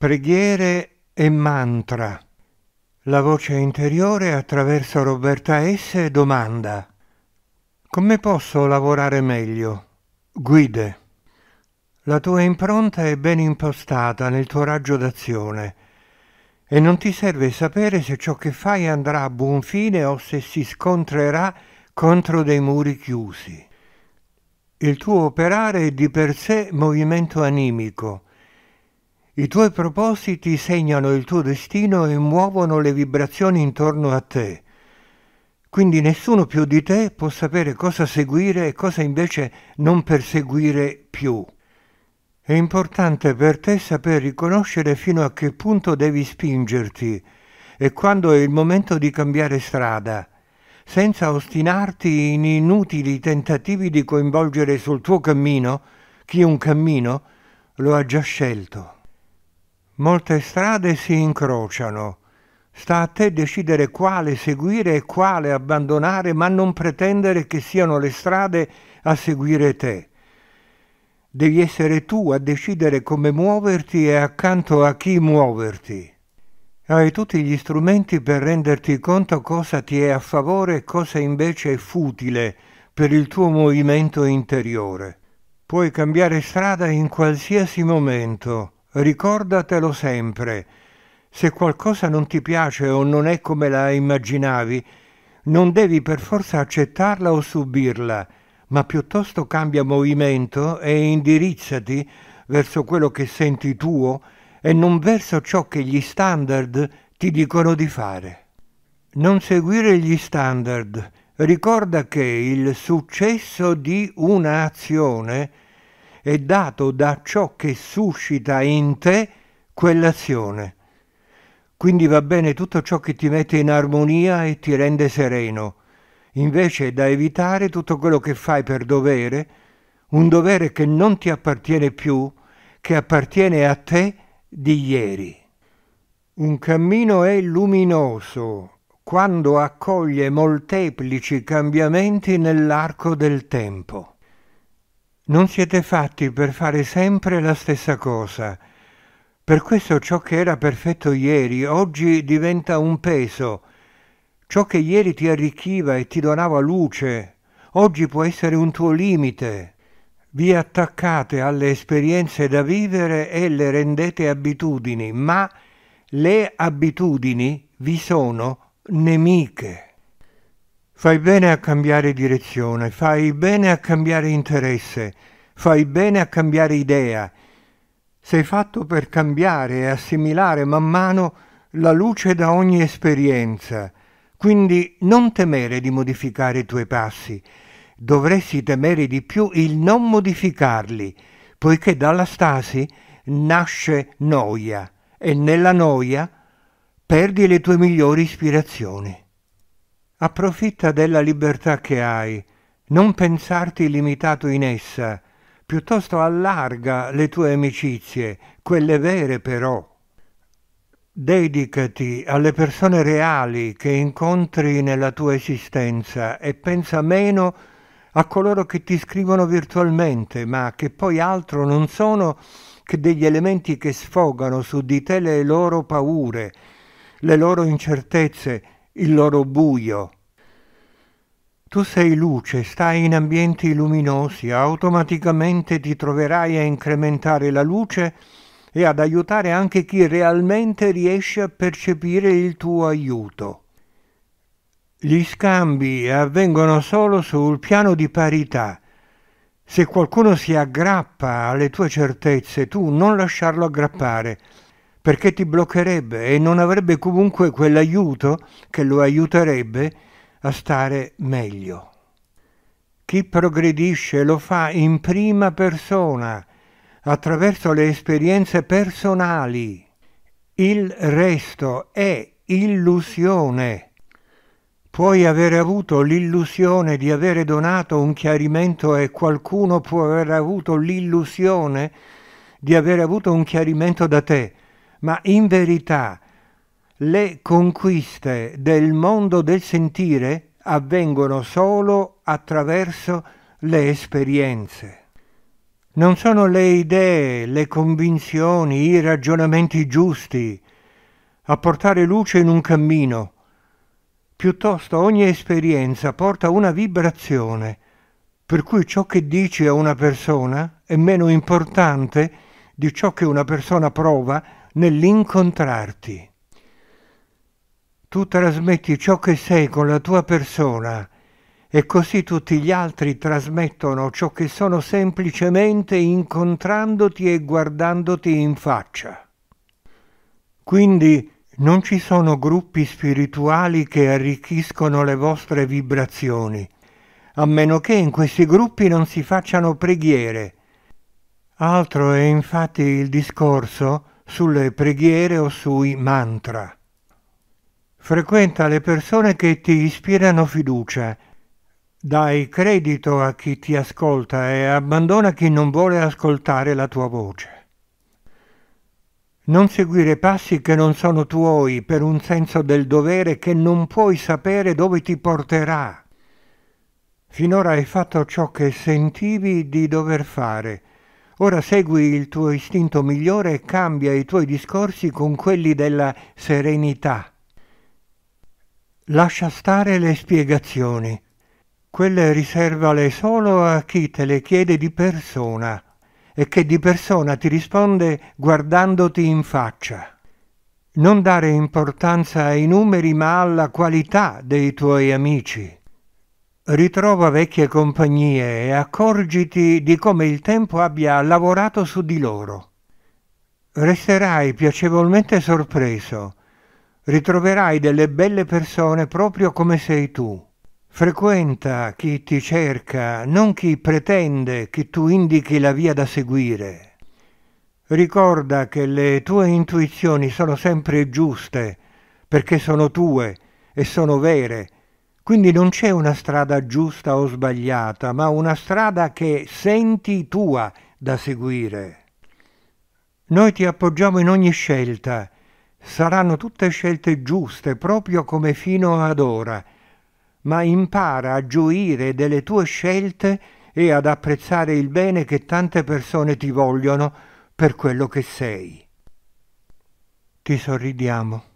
Preghiere e mantra. La voce interiore attraverso Roberta S. domanda Come posso lavorare meglio? Guide. La tua impronta è ben impostata nel tuo raggio d'azione e non ti serve sapere se ciò che fai andrà a buon fine o se si scontrerà contro dei muri chiusi. Il tuo operare è di per sé movimento animico, i tuoi propositi segnano il tuo destino e muovono le vibrazioni intorno a te. Quindi nessuno più di te può sapere cosa seguire e cosa invece non perseguire più. È importante per te saper riconoscere fino a che punto devi spingerti e quando è il momento di cambiare strada, senza ostinarti in inutili tentativi di coinvolgere sul tuo cammino chi un cammino lo ha già scelto. Molte strade si incrociano. Sta a te decidere quale seguire e quale abbandonare, ma non pretendere che siano le strade a seguire te. Devi essere tu a decidere come muoverti e accanto a chi muoverti. Hai tutti gli strumenti per renderti conto cosa ti è a favore e cosa invece è futile per il tuo movimento interiore. Puoi cambiare strada in qualsiasi momento ricordatelo sempre. Se qualcosa non ti piace o non è come la immaginavi, non devi per forza accettarla o subirla, ma piuttosto cambia movimento e indirizzati verso quello che senti tuo e non verso ciò che gli standard ti dicono di fare. Non seguire gli standard. Ricorda che il successo di una azione è dato da ciò che suscita in te quell'azione. Quindi va bene tutto ciò che ti mette in armonia e ti rende sereno. Invece è da evitare tutto quello che fai per dovere, un dovere che non ti appartiene più, che appartiene a te di ieri. Un cammino è luminoso quando accoglie molteplici cambiamenti nell'arco del tempo. Non siete fatti per fare sempre la stessa cosa. Per questo ciò che era perfetto ieri oggi diventa un peso. Ciò che ieri ti arricchiva e ti donava luce, oggi può essere un tuo limite. Vi attaccate alle esperienze da vivere e le rendete abitudini, ma le abitudini vi sono nemiche. Fai bene a cambiare direzione, fai bene a cambiare interesse, fai bene a cambiare idea. Sei fatto per cambiare e assimilare man mano la luce da ogni esperienza. Quindi non temere di modificare i tuoi passi, dovresti temere di più il non modificarli, poiché dalla stasi nasce noia e nella noia perdi le tue migliori ispirazioni. Approfitta della libertà che hai, non pensarti limitato in essa, piuttosto allarga le tue amicizie, quelle vere però. Dedicati alle persone reali che incontri nella tua esistenza e pensa meno a coloro che ti scrivono virtualmente, ma che poi altro non sono che degli elementi che sfogano su di te le loro paure, le loro incertezze, il loro buio. Tu sei luce, stai in ambienti luminosi, automaticamente ti troverai a incrementare la luce e ad aiutare anche chi realmente riesce a percepire il tuo aiuto. Gli scambi avvengono solo sul piano di parità. Se qualcuno si aggrappa alle tue certezze, tu non lasciarlo aggrappare perché ti bloccherebbe e non avrebbe comunque quell'aiuto che lo aiuterebbe a stare meglio. Chi progredisce lo fa in prima persona, attraverso le esperienze personali. Il resto è illusione. Puoi avere avuto l'illusione di avere donato un chiarimento e qualcuno può aver avuto l'illusione di aver avuto un chiarimento da te, ma in verità le conquiste del mondo del sentire avvengono solo attraverso le esperienze. Non sono le idee, le convinzioni, i ragionamenti giusti a portare luce in un cammino. Piuttosto ogni esperienza porta una vibrazione, per cui ciò che dici a una persona è meno importante di ciò che una persona prova nell'incontrarti. Tu trasmetti ciò che sei con la tua persona e così tutti gli altri trasmettono ciò che sono semplicemente incontrandoti e guardandoti in faccia. Quindi non ci sono gruppi spirituali che arricchiscono le vostre vibrazioni, a meno che in questi gruppi non si facciano preghiere, Altro è infatti il discorso sulle preghiere o sui mantra. Frequenta le persone che ti ispirano fiducia. Dai credito a chi ti ascolta e abbandona chi non vuole ascoltare la tua voce. Non seguire passi che non sono tuoi per un senso del dovere che non puoi sapere dove ti porterà. Finora hai fatto ciò che sentivi di dover fare Ora segui il tuo istinto migliore e cambia i tuoi discorsi con quelli della serenità. Lascia stare le spiegazioni. Quelle riservale solo a chi te le chiede di persona e che di persona ti risponde guardandoti in faccia. Non dare importanza ai numeri ma alla qualità dei tuoi amici ritrova vecchie compagnie e accorgiti di come il tempo abbia lavorato su di loro. Resterai piacevolmente sorpreso, ritroverai delle belle persone proprio come sei tu. Frequenta chi ti cerca, non chi pretende che tu indichi la via da seguire. Ricorda che le tue intuizioni sono sempre giuste, perché sono tue e sono vere, quindi non c'è una strada giusta o sbagliata, ma una strada che senti tua da seguire. Noi ti appoggiamo in ogni scelta. Saranno tutte scelte giuste, proprio come fino ad ora. Ma impara a gioire delle tue scelte e ad apprezzare il bene che tante persone ti vogliono per quello che sei. Ti sorridiamo.